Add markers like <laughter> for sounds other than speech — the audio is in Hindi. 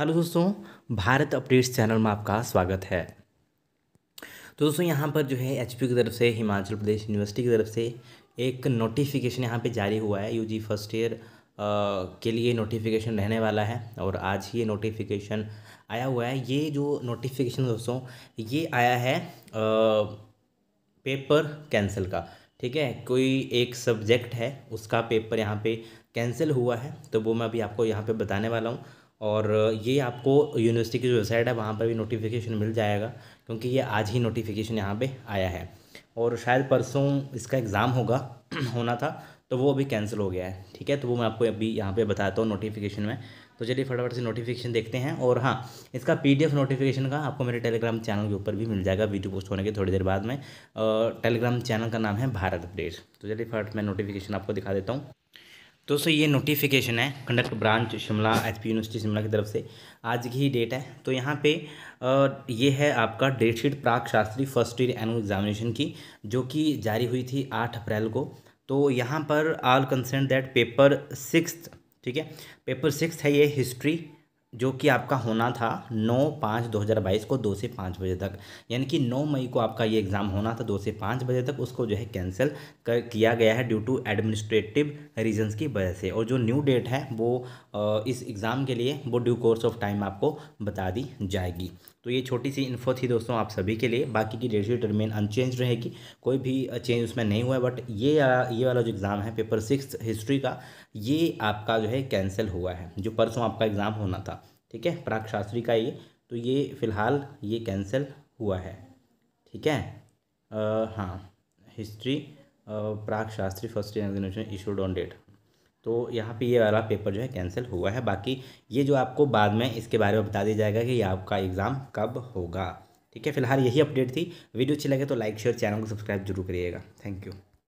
हेलो दोस्तों भारत अपडेट्स चैनल में आपका स्वागत है तो दोस्तों यहाँ पर जो है एच की तरफ से हिमाचल प्रदेश यूनिवर्सिटी की तरफ से एक नोटिफिकेशन यहाँ पे जारी हुआ है यूजी फर्स्ट ईयर के लिए नोटिफिकेशन रहने वाला है और आज ये नोटिफिकेशन आया हुआ है ये जो नोटिफिकेशन दोस्तों ये आया है आ, पेपर कैंसिल का ठीक है कोई एक सब्जेक्ट है उसका पेपर यहाँ पे कैंसिल हुआ है तो वो मैं अभी आपको यहाँ पर बताने वाला हूँ और ये आपको यूनिवर्सिटी की जो वेबसाइट है वहाँ पर भी नोटिफिकेशन मिल जाएगा क्योंकि ये आज ही नोटिफिकेशन यहाँ पे आया है और शायद परसों इसका एग्ज़ाम होगा <clears throat> होना था तो वो अभी कैंसिल हो गया है ठीक है तो वो मैं आपको अभी यहाँ पे बताता हूँ नोटिफिकेशन में तो चलिए फटाफट से नोटिफिकेशन देखते हैं और हाँ इसका पीडीएफ नोटिफिकेशन का आपको मेरे टेलीग्राम चैनल के ऊपर भी मिल जाएगा वीडियो पोस्ट होने के थोड़ी देर बाद में टेलीग्राम चैनल का नाम है भारत अपडेट तो चलिए फटाफट मैं नोटिफिकेशन आपको दिखा देता हूँ दोस्तों ये नोटिफिकेशन है conduct branch Shimla H P university Shimla की तरफ से आज की ही डेट है तो यहाँ पे ये है आपका date sheet Prak Shastri first year annual examination की जो कि जारी हुई थी आठ अप्रैल को तो यहाँ पर all concern that paper six ठीक है पेपर सिक्स है ये हिस्ट्री जो कि आपका होना था 9 पाँच 2022 को 2 से 5 बजे तक यानी कि 9 मई को आपका ये एग्ज़ाम होना था 2 से 5 बजे तक उसको जो है कैंसिल कर किया गया है ड्यू टू एडमिनिस्ट्रेटिव रीजंस की वजह से और जो न्यू डेट है वो इस एग्ज़ाम के लिए वो ड्यू कोर्स ऑफ टाइम आपको बता दी जाएगी तो ये छोटी सी इन्फो थी दोस्तों आप सभी के लिए बाकी की डेट शीट रिमेन अनचेंज रहेगी कोई भी चेंज उसमें नहीं हुआ है बट ये ये वाला जो एग्ज़ाम है पेपर सिक्स हिस्ट्री का ये आपका जो है कैंसिल हुआ है जो परसों आपका एग्ज़ाम होना था ठीक है प्राक शास्त्री का ये तो ये फ़िलहाल ये कैंसिल हुआ है ठीक है हाँ history Prak Shastri first year examination issued on date तो यहाँ पे ये वाला पेपर जो है कैंसिल हुआ है बाकी ये जो आपको बाद में इसके बारे में बता दिया जाएगा कि ये आपका एग्ज़ाम कब होगा ठीक है फिलहाल यही अपडेट थी वीडियो अच्छी लगे तो लाइक शेयर चैनल को सब्सक्राइब जरूर करिएगा थैंक यू